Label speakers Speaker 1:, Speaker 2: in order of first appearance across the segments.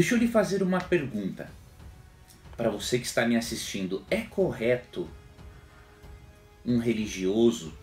Speaker 1: Deixa eu lhe fazer uma pergunta. Para você que está me assistindo, é correto um religioso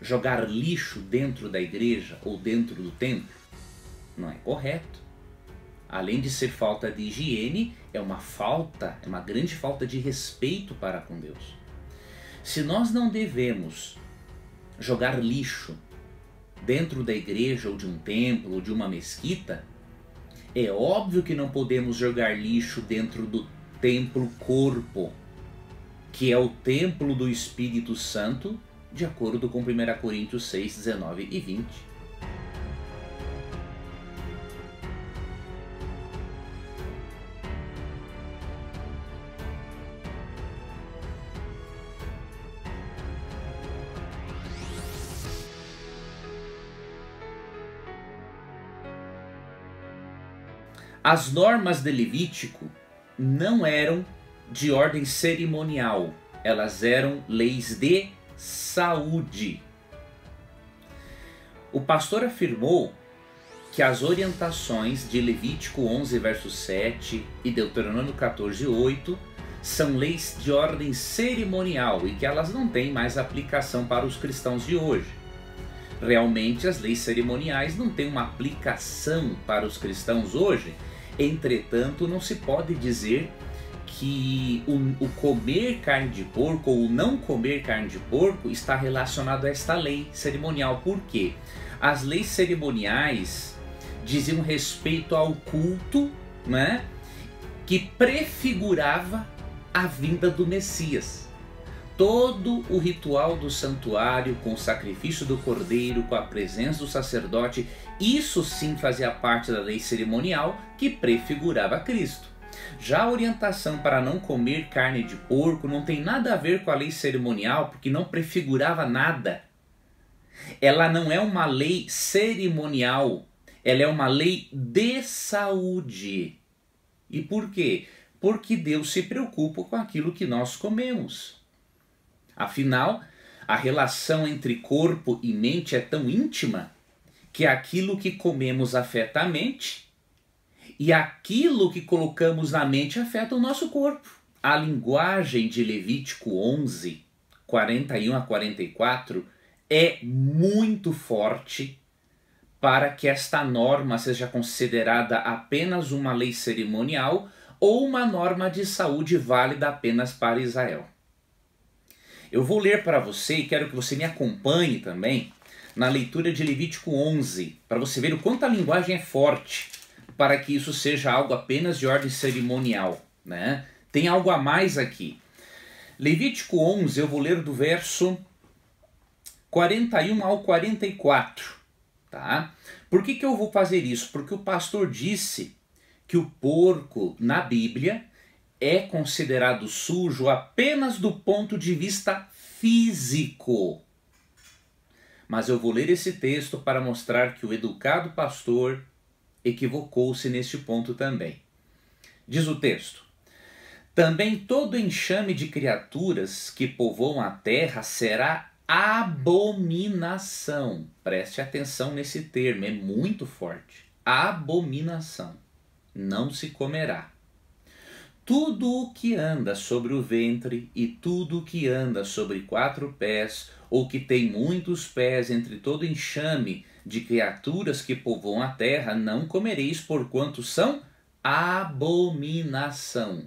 Speaker 1: jogar lixo dentro da igreja ou dentro do templo? Não é correto. Além de ser falta de higiene, é uma falta, é uma grande falta de respeito para com Deus. Se nós não devemos jogar lixo dentro da igreja ou de um templo ou de uma mesquita, é óbvio que não podemos jogar lixo dentro do templo corpo, que é o templo do Espírito Santo, de acordo com 1 Coríntios 6, 19 e 20. As normas de Levítico não eram de ordem cerimonial, elas eram leis de saúde. O pastor afirmou que as orientações de Levítico 11, verso 7 e Deuteronômio 14, 8 são leis de ordem cerimonial e que elas não têm mais aplicação para os cristãos de hoje. Realmente, as leis cerimoniais não têm uma aplicação para os cristãos hoje Entretanto, não se pode dizer que o, o, comer carne de porco ou o não comer carne de porco está relacionado a esta lei cerimonial. Por quê? As leis cerimoniais diziam respeito ao culto, né? Que prefigurava a vinda do Messias todo o ritual do santuário, com o sacrifício do cordeiro, com a presença do sacerdote, isso sim fazia parte da lei cerimonial que prefigurava Cristo. Já a orientação para não comer carne de porco não tem nada a ver com a lei cerimonial, porque não prefigurava nada. Ela não é uma lei cerimonial, ela é uma lei de saúde. E por quê? Porque Deus se preocupa com aquilo que nós comemos. Afinal, a relação entre corpo e mente é tão íntima que aquilo que comemos afeta a mente e aquilo que colocamos na mente afeta o nosso corpo. A linguagem de Levítico 11, 41 a 44 é muito forte para que esta norma seja considerada apenas uma lei cerimonial ou uma norma de saúde válida apenas para Israel. Eu vou ler para você e quero que você me acompanhe também na leitura de Levítico 11, para você ver o quanto a linguagem é forte, para que isso seja algo apenas de ordem cerimonial, né? Tem algo a mais aqui. Levítico 11, eu vou ler do verso 41 ao 44, tá? Por que, que eu vou fazer isso? Porque o pastor disse que o porco na Bíblia é considerado sujo apenas do ponto de vista físico. Mas eu vou ler esse texto para mostrar que o educado pastor equivocou-se neste ponto também. Diz o texto: Também todo enxame de criaturas que povoam a terra será abominação. Preste atenção nesse termo, é muito forte. Abominação. Não se comerá. Tudo o que anda sobre o ventre e tudo o que anda sobre quatro pés, ou que tem muitos pés entre todo enxame de criaturas que povoam a terra, não comereis, porquanto são abominação.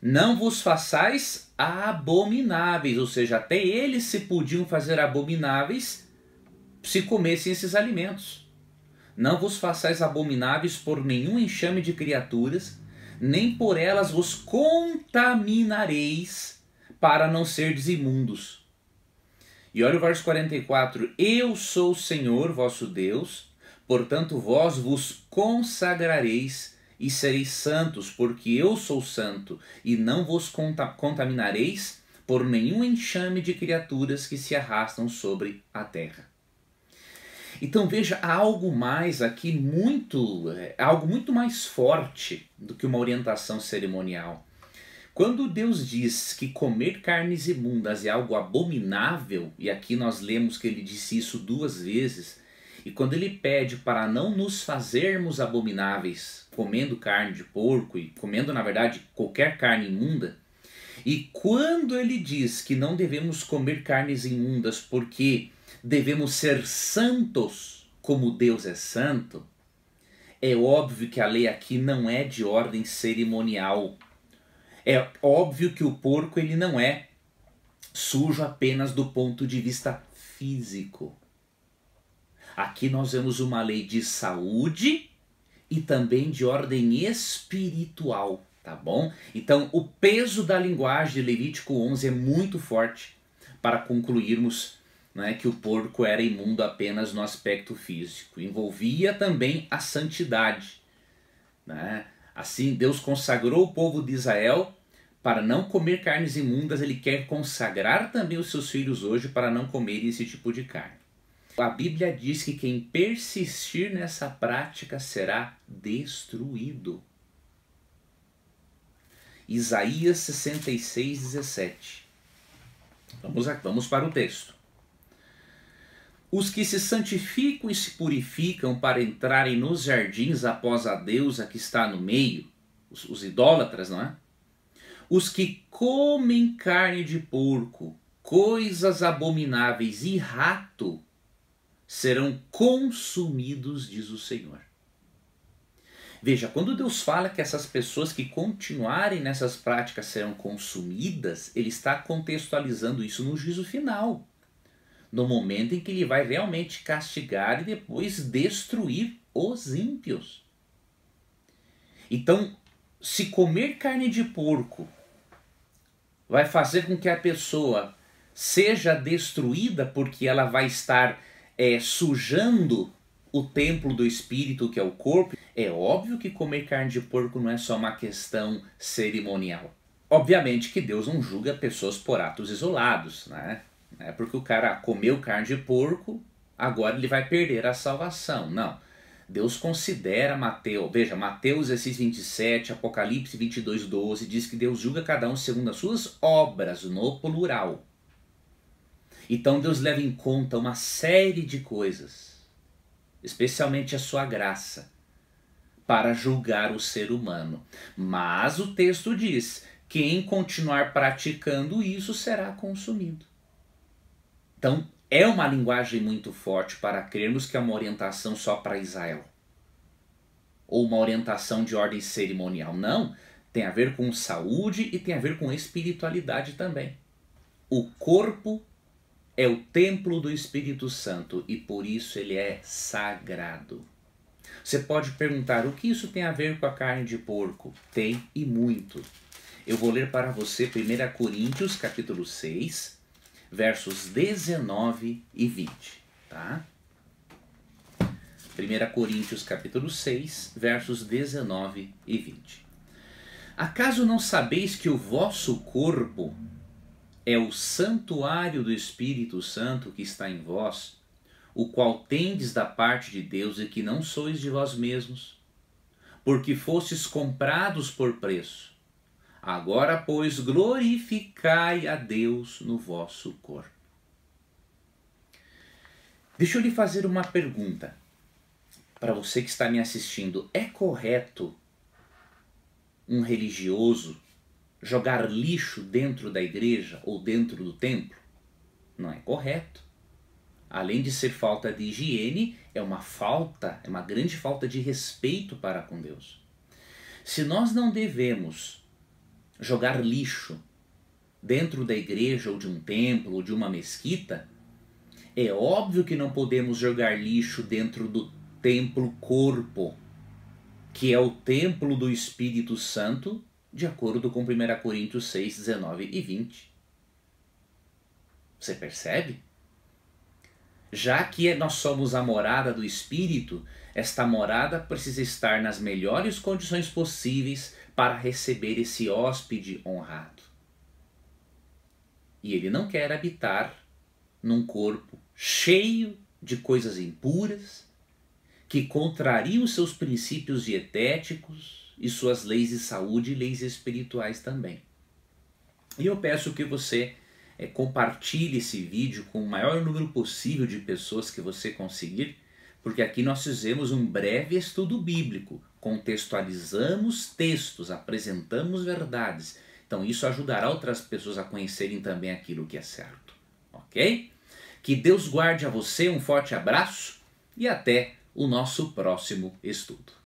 Speaker 1: Não vos façais abomináveis, ou seja, até eles se podiam fazer abomináveis se comessem esses alimentos. Não vos façais abomináveis por nenhum enxame de criaturas nem por elas vos contaminareis, para não serdes imundos. E olha o verso 44: Eu sou o Senhor vosso Deus, portanto vós vos consagrareis e sereis santos, porque eu sou santo, e não vos contaminareis por nenhum enxame de criaturas que se arrastam sobre a terra. Então veja, há algo mais aqui muito, é, algo muito mais forte do que uma orientação cerimonial. Quando Deus diz que comer carnes imundas é algo abominável, e aqui nós lemos que ele disse isso duas vezes, e quando ele pede para não nos fazermos abomináveis, comendo carne de porco e comendo, na verdade, qualquer carne imunda, e quando ele diz que não devemos comer carnes imundas porque devemos ser santos como Deus é santo, é óbvio que a lei aqui não é de ordem cerimonial. É óbvio que o porco ele não é sujo apenas do ponto de vista físico. Aqui nós vemos uma lei de saúde e também de ordem espiritual, tá bom? Então, o peso da linguagem de Levítico 11 é muito forte para concluirmos né, que o porco era imundo apenas no aspecto físico, envolvia também a santidade. Né? Assim, Deus consagrou o povo de Israel para não comer carnes imundas, ele quer consagrar também os seus filhos hoje para não comerem esse tipo de carne. A Bíblia diz que quem persistir nessa prática será destruído. Isaías 66, 17. Vamos, vamos para o texto. Os que se santificam e se purificam para entrarem nos jardins após a deusa que está no meio, os, os idólatras, não é? Os que comem carne de porco, coisas abomináveis e rato serão consumidos, diz o Senhor. Veja, quando Deus fala que essas pessoas que continuarem nessas práticas serão consumidas, ele está contextualizando isso no juízo final no momento em que ele vai realmente castigar e depois destruir os ímpios. Então, se comer carne de porco vai fazer com que a pessoa seja destruída porque ela vai estar é, sujando o templo do espírito que é o corpo, é óbvio que comer carne de porco não é só uma questão cerimonial. Obviamente que Deus não julga pessoas por atos isolados, né? é porque o cara comeu carne de porco, agora ele vai perder a salvação. Não. Deus considera Mateus, veja, Mateus 16, 27, Apocalipse 22, 12, diz que Deus julga cada um segundo as suas obras, no plural. Então Deus leva em conta uma série de coisas, especialmente a sua graça, para julgar o ser humano. Mas o texto diz: quem continuar praticando isso será consumido. Então, é uma linguagem muito forte para crermos que é uma orientação só para Israel. Ou uma orientação de ordem cerimonial. Não. Tem a ver com saúde e tem a ver com espiritualidade também. O corpo é o templo do Espírito Santo e por isso ele é sagrado. Você pode perguntar o que isso tem a ver com a carne de porco? Tem e muito. Eu vou ler para você 1 Coríntios capítulo 6, versos 19 e 20, tá? 1 Coríntios capítulo 6, versos 19 e 20. Acaso não sabeis que o vosso corpo é o santuário do Espírito Santo que está em vós, o qual tendes da parte de Deus e que não sois de vós mesmos, porque fostes comprados por preço. Agora, pois, glorificai a Deus no vosso corpo. Deixa eu lhe fazer uma pergunta para você que está me assistindo: é correto um religioso jogar lixo dentro da igreja ou dentro do templo? Não é correto. Além de ser falta de higiene, é uma falta, é uma grande falta de respeito para com Deus. Se nós não devemos jogar lixo dentro da igreja ou de um templo ou de uma mesquita, é óbvio que não podemos jogar lixo dentro do templo corpo, que é o templo do Espírito Santo, de acordo com 1 Coríntios 6, 19 e 20. Você percebe? Já que é, nós somos a morada do Espírito, esta morada precisa estar nas melhores condições possíveis para receber esse hóspede honrado. E ele não quer habitar num corpo cheio de coisas impuras, que contraria os seus princípios dietéticos e suas leis de saúde e leis espirituais também. E eu peço que você é, compartilhe esse vídeo com o maior número possível de pessoas que você conseguir, porque aqui nós fizemos um breve estudo bíblico contextualizamos textos, apresentamos verdades. Então, isso ajudará outras pessoas a conhecerem também aquilo que é certo. Ok? Que Deus guarde a você, um forte abraço e até o nosso próximo estudo.